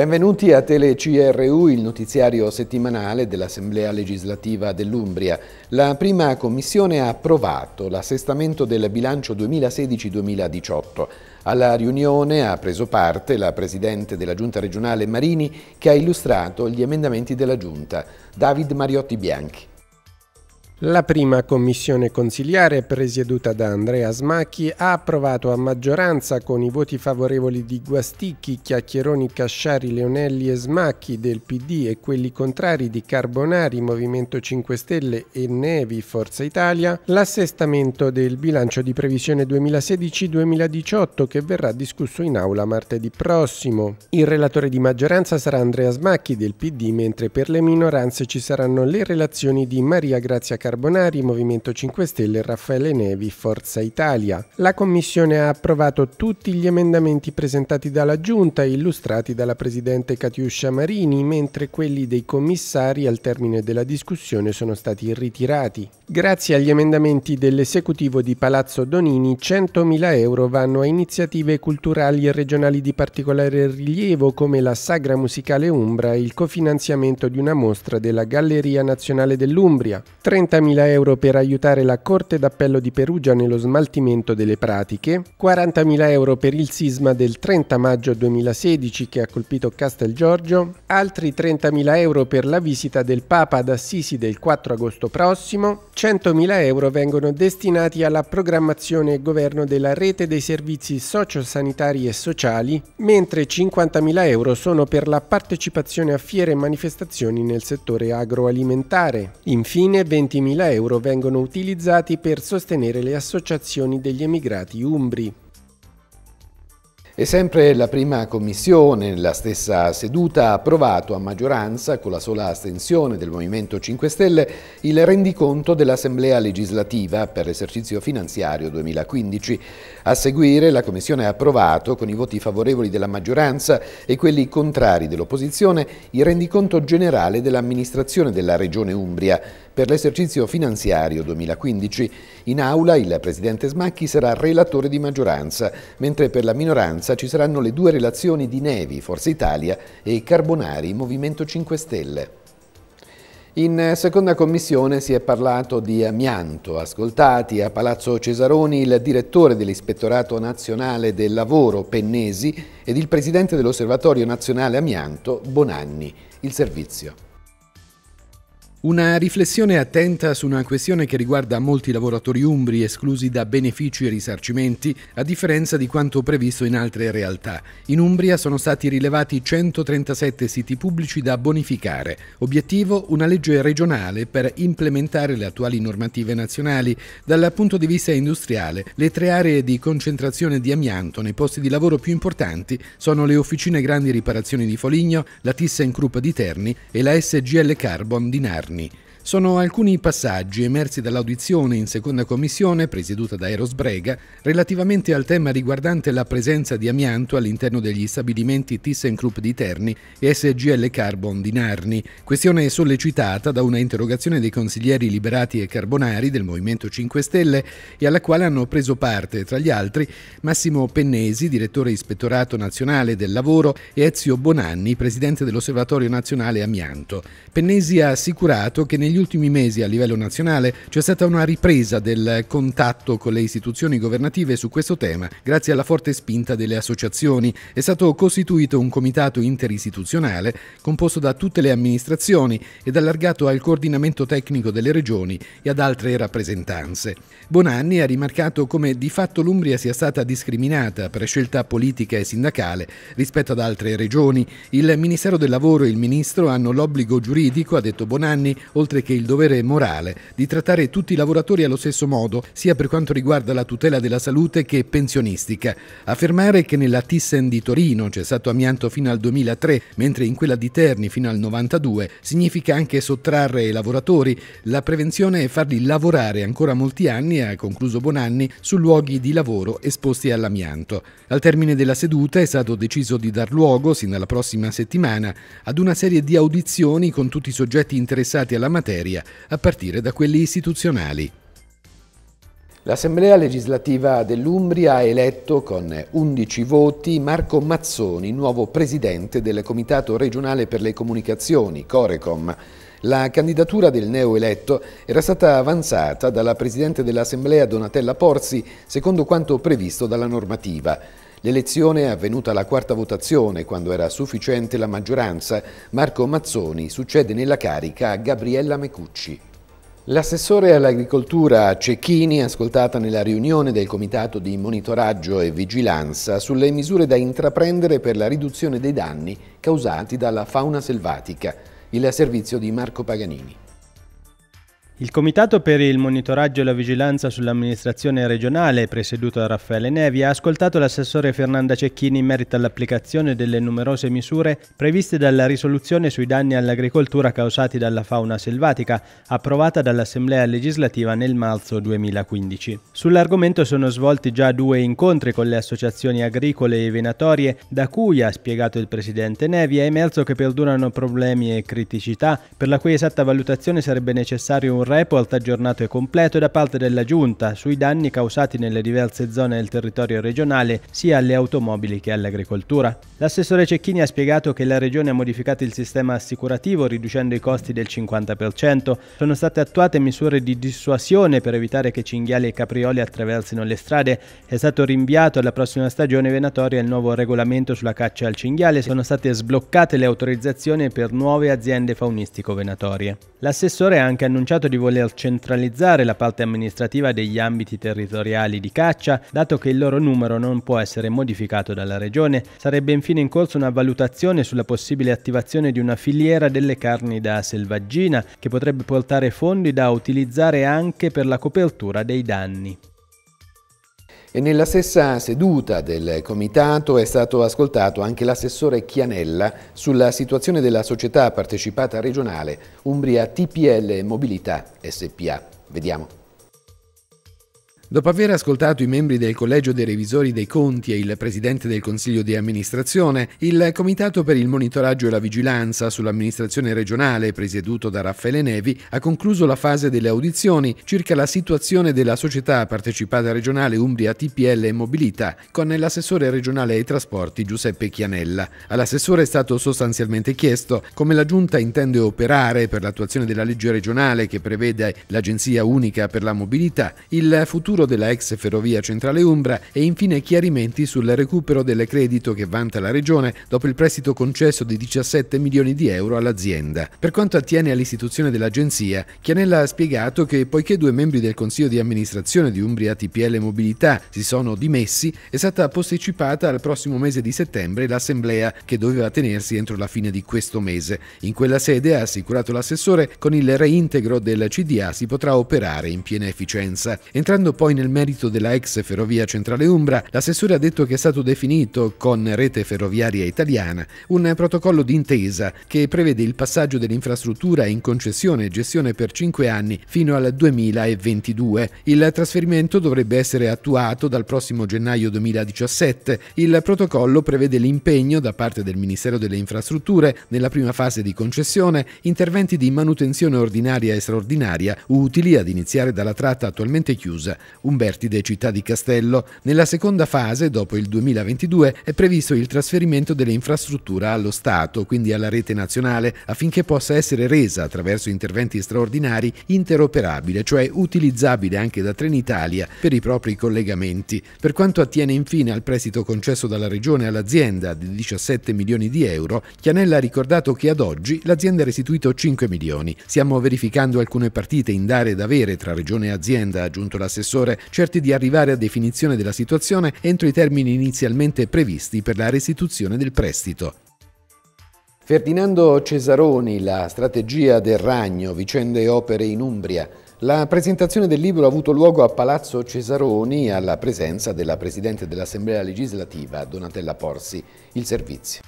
Benvenuti a TeleCRU, il notiziario settimanale dell'Assemblea legislativa dell'Umbria. La prima commissione ha approvato l'assestamento del bilancio 2016-2018. Alla riunione ha preso parte la Presidente della Giunta regionale Marini che ha illustrato gli emendamenti della Giunta, David Mariotti Bianchi. La prima commissione consiliare, presieduta da Andrea Smacchi, ha approvato a maggioranza con i voti favorevoli di Guasticchi, Chiacchieroni, Casciari, Leonelli e Smacchi del PD e quelli contrari di Carbonari, Movimento 5 Stelle e Nevi, Forza Italia, l'assestamento del bilancio di previsione 2016-2018 che verrà discusso in aula martedì prossimo. Il relatore di maggioranza sarà Andrea Smacchi del PD, mentre per le minoranze ci saranno le relazioni di Maria Grazia Carbonari Carbonari, Movimento 5 Stelle e Raffaele Nevi, Forza Italia. La Commissione ha approvato tutti gli emendamenti presentati dalla Giunta e illustrati dalla Presidente Catiuscia Marini, mentre quelli dei commissari al termine della discussione sono stati ritirati. Grazie agli emendamenti dell'esecutivo di Palazzo Donini, 100.000 euro vanno a iniziative culturali e regionali di particolare rilievo come la Sagra Musicale Umbra e il cofinanziamento di una mostra della Galleria Nazionale dell'Umbria. 30 40.000 euro per aiutare la Corte d'Appello di Perugia nello smaltimento delle pratiche, 40.000 euro per il sisma del 30 maggio 2016 che ha colpito Castel Giorgio, altri 30.000 euro per la visita del Papa ad Assisi del 4 agosto prossimo, 100.000 euro vengono destinati alla programmazione e governo della rete dei servizi sociosanitari e sociali, mentre 50.000 euro sono per la partecipazione a fiere e manifestazioni nel settore agroalimentare. Infine 20.000 100.000 euro vengono utilizzati per sostenere le associazioni degli emigrati umbri. E sempre la prima commissione, nella stessa seduta, ha approvato a maggioranza, con la sola astensione del Movimento 5 Stelle, il rendiconto dell'Assemblea legislativa per l'esercizio finanziario 2015. A seguire la Commissione ha approvato, con i voti favorevoli della maggioranza e quelli contrari dell'opposizione, il rendiconto generale dell'amministrazione della Regione Umbria per l'esercizio finanziario 2015. In aula il Presidente Smacchi sarà relatore di maggioranza, mentre per la minoranza maggioranza ci saranno le due relazioni di Nevi, Forza Italia, e Carbonari, Movimento 5 Stelle. In seconda commissione si è parlato di amianto. Ascoltati a Palazzo Cesaroni il direttore dell'Ispettorato Nazionale del Lavoro Pennesi ed il presidente dell'Osservatorio Nazionale Amianto Bonanni. Il servizio. Una riflessione attenta su una questione che riguarda molti lavoratori umbri esclusi da benefici e risarcimenti, a differenza di quanto previsto in altre realtà. In Umbria sono stati rilevati 137 siti pubblici da bonificare. Obiettivo una legge regionale per implementare le attuali normative nazionali. Dal punto di vista industriale, le tre aree di concentrazione di amianto nei posti di lavoro più importanti sono le Officine Grandi Riparazioni di Foligno, la Tissa in ThyssenKrupp di Terni e la SGL Carbon di Narni. Barney Sono alcuni passaggi emersi dall'audizione in seconda commissione, presieduta da Eros Brega, relativamente al tema riguardante la presenza di amianto all'interno degli stabilimenti ThyssenKrupp di Terni e SGL Carbon di Narni, questione sollecitata da una interrogazione dei consiglieri liberati e carbonari del Movimento 5 Stelle e alla quale hanno preso parte, tra gli altri, Massimo Pennesi, direttore ispettorato nazionale del lavoro, e Ezio Bonanni, presidente dell'Osservatorio Nazionale Amianto. Pennesi ha assicurato che negli ultimi mesi a livello nazionale c'è stata una ripresa del contatto con le istituzioni governative su questo tema, grazie alla forte spinta delle associazioni. È stato costituito un comitato interistituzionale composto da tutte le amministrazioni ed allargato al coordinamento tecnico delle regioni e ad altre rappresentanze. Bonanni ha rimarcato come di fatto l'Umbria sia stata discriminata per scelta politica e sindacale rispetto ad altre regioni. Il Ministero del Lavoro e il Ministro hanno l'obbligo giuridico, ha detto Bonanni, oltre ritiene che il dovere morale di trattare tutti i lavoratori allo stesso modo, sia per quanto riguarda la tutela della salute che pensionistica. Affermare che nella Thyssen di Torino c'è stato amianto fino al 2003, mentre in quella di Terni fino al 92, significa anche sottrarre ai lavoratori la prevenzione e farli lavorare ancora molti anni, ha concluso Bonanni, su luoghi di lavoro esposti all'amianto. Al termine della seduta è stato deciso di dar luogo, sin dalla prossima settimana, ad una serie di audizioni con tutti i soggetti interessati alla materia materia, a partire da quelli istituzionali. L'Assemblea legislativa dell'Umbria ha eletto con 11 voti Marco Mazzoni, nuovo presidente del Comitato regionale per le comunicazioni, Corecom. La candidatura del neoeletto era stata avanzata dalla Presidente dell'Assemblea Donatella Porzi secondo quanto previsto dalla normativa. L'elezione è avvenuta alla quarta votazione, quando era sufficiente la maggioranza. Marco Mazzoni succede nella carica a Gabriella Mecucci. L'assessore all'agricoltura Cecchini, ascoltata nella riunione del Comitato di Monitoraggio e Vigilanza sulle misure da intraprendere per la riduzione dei danni causati dalla fauna selvatica, il servizio di Marco Paganini. Il Comitato per il monitoraggio e la vigilanza sull'amministrazione regionale, presieduto da Raffaele Nevi, ha ascoltato l'assessore Fernanda Cecchini in merito all'applicazione delle numerose misure previste dalla risoluzione sui danni all'agricoltura causati dalla fauna selvatica, approvata dall'Assemblea legislativa nel marzo 2015. Sull'argomento sono svolti già due incontri con le associazioni agricole e venatorie, da cui, ha spiegato il presidente Nevi, è emerso che perdurano problemi e criticità, per la cui esatta valutazione sarebbe necessario un report aggiornato e completo da parte della Giunta sui danni causati nelle diverse zone del territorio regionale sia alle automobili che all'agricoltura. L'assessore Cecchini ha spiegato che la Regione ha modificato il sistema assicurativo riducendo i costi del 50%. Sono state attuate misure di dissuasione per evitare che cinghiali e caprioli attraversino le strade. È stato rinviato alla prossima stagione venatoria il nuovo regolamento sulla caccia al cinghiale. Sono state sbloccate le autorizzazioni per nuove aziende faunistico-venatorie. L'assessore ha anche annunciato di voler centralizzare la parte amministrativa degli ambiti territoriali di caccia, dato che il loro numero non può essere modificato dalla regione. Sarebbe infine in corso una valutazione sulla possibile attivazione di una filiera delle carni da selvaggina, che potrebbe portare fondi da utilizzare anche per la copertura dei danni. E nella stessa seduta del comitato è stato ascoltato anche l'assessore Chianella sulla situazione della società partecipata regionale Umbria TPL Mobilità SPA. Vediamo. Dopo aver ascoltato i membri del Collegio dei Revisori dei Conti e il Presidente del Consiglio di Amministrazione, il Comitato per il Monitoraggio e la Vigilanza sull'amministrazione regionale, presieduto da Raffaele Nevi, ha concluso la fase delle audizioni circa la situazione della società partecipata regionale Umbria TPL e Mobilita con l'assessore regionale ai trasporti Giuseppe Chianella. All'assessore è stato sostanzialmente chiesto come la Giunta intende operare per l'attuazione della legge regionale che prevede l'Agenzia Unica per la Mobilità, il futuro futuro della ex ferrovia centrale Umbra e infine chiarimenti sul recupero del credito che vanta la Regione dopo il prestito concesso di 17 milioni di euro all'azienda. Per quanto attiene all'istituzione dell'agenzia, Chianella ha spiegato che poiché due membri del Consiglio di amministrazione di Umbria TPL Mobilità si sono dimessi, è stata posticipata al prossimo mese di settembre l'assemblea che doveva tenersi entro la fine di questo mese. In quella sede, ha assicurato l'assessore, con il reintegro del CDA si potrà operare in piena efficienza. Entrando poi poi nel merito della ex ferrovia centrale Umbra, l'assessore ha detto che è stato definito con Rete Ferroviaria Italiana un protocollo d'intesa che prevede il passaggio dell'infrastruttura in concessione e gestione per 5 anni fino al 2022. Il trasferimento dovrebbe essere attuato dal prossimo gennaio 2017. Il protocollo prevede l'impegno da parte del Ministero delle Infrastrutture nella prima fase di concessione interventi di manutenzione ordinaria e straordinaria utili ad iniziare dalla tratta attualmente chiusa, Umbertide Città di Castello. Nella seconda fase, dopo il 2022, è previsto il trasferimento dell'infrastruttura allo Stato, quindi alla rete nazionale, affinché possa essere resa, attraverso interventi straordinari, interoperabile, cioè utilizzabile anche da Trenitalia per i propri collegamenti. Per quanto attiene infine al prestito concesso dalla Regione all'azienda di 17 milioni di euro, Chianella ha ricordato che ad oggi l'azienda ha restituito 5 milioni. Stiamo verificando alcune partite in dare ed avere tra Regione e azienda, ha aggiunto l'assessore debitore, certi di arrivare a definizione della situazione entro i termini inizialmente previsti per la restituzione del prestito. Ferdinando Cesaroni, La strategia del ragno, vicende e opere in Umbria. La presentazione del libro ha avuto luogo a Palazzo Cesaroni alla presenza della Presidente dell'Assemblea legislativa, Donatella Porsi. Il servizio.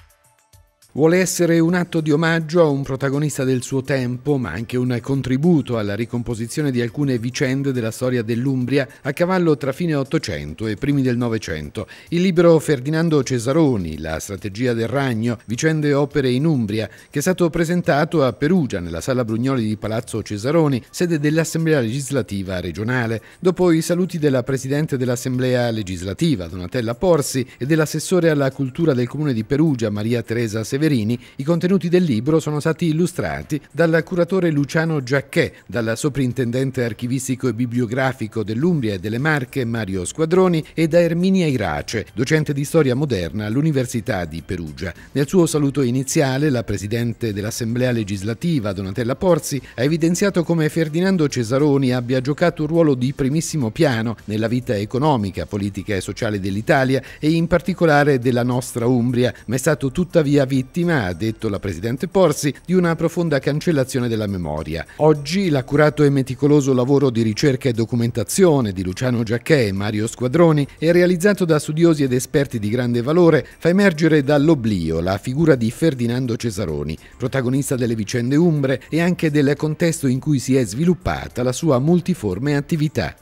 Vuole essere un atto di omaggio a un protagonista del suo tempo, ma anche un contributo alla ricomposizione di alcune vicende della storia dell'Umbria a cavallo tra fine Ottocento e primi del Novecento. Il libro Ferdinando Cesaroni, La strategia del ragno, vicende e opere in Umbria, che è stato presentato a Perugia nella Sala Brugnoli di Palazzo Cesaroni, sede dell'Assemblea legislativa regionale, dopo i saluti della Presidente dell'Assemblea legislativa, Donatella Porsi, e dell'assessore alla cultura del Comune di Perugia, Maria Teresa Severino Severini, i contenuti del libro sono stati illustrati dal curatore Luciano Giacchè, dal soprintendente archivistico e bibliografico dell'Umbria e delle Marche Mario Squadroni e da Erminia Irace, docente di storia moderna all'Università di Perugia. Nel suo saluto iniziale, la presidente dell'Assemblea legislativa Donatella Porzi ha evidenziato come Ferdinando Cesaroni abbia giocato un ruolo di primissimo piano nella vita economica, politica e sociale dell'Italia e in particolare della nostra Umbria, ma è stato tuttavia vittima vittima, ha detto la Presidente Porsi, di una profonda cancellazione della memoria. Oggi l'accurato e meticoloso lavoro di ricerca e documentazione di Luciano Giacchè e Mario Squadroni è realizzato da studiosi ed esperti di grande valore, fa emergere dall'oblio la figura di Ferdinando Cesaroni, protagonista delle vicende umbre e anche del contesto in cui si è sviluppata la sua multiforme attività.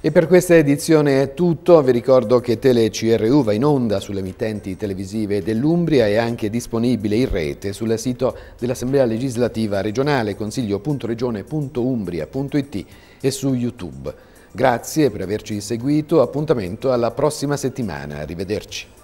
E per questa edizione è tutto, vi ricordo che TeleCRU va in onda sulle emittenti televisive dell'Umbria e anche disponibile in rete sul sito dell'Assemblea legislativa regionale consiglio.regione.umbria.it e su YouTube. Grazie per averci seguito, appuntamento alla prossima settimana, arrivederci.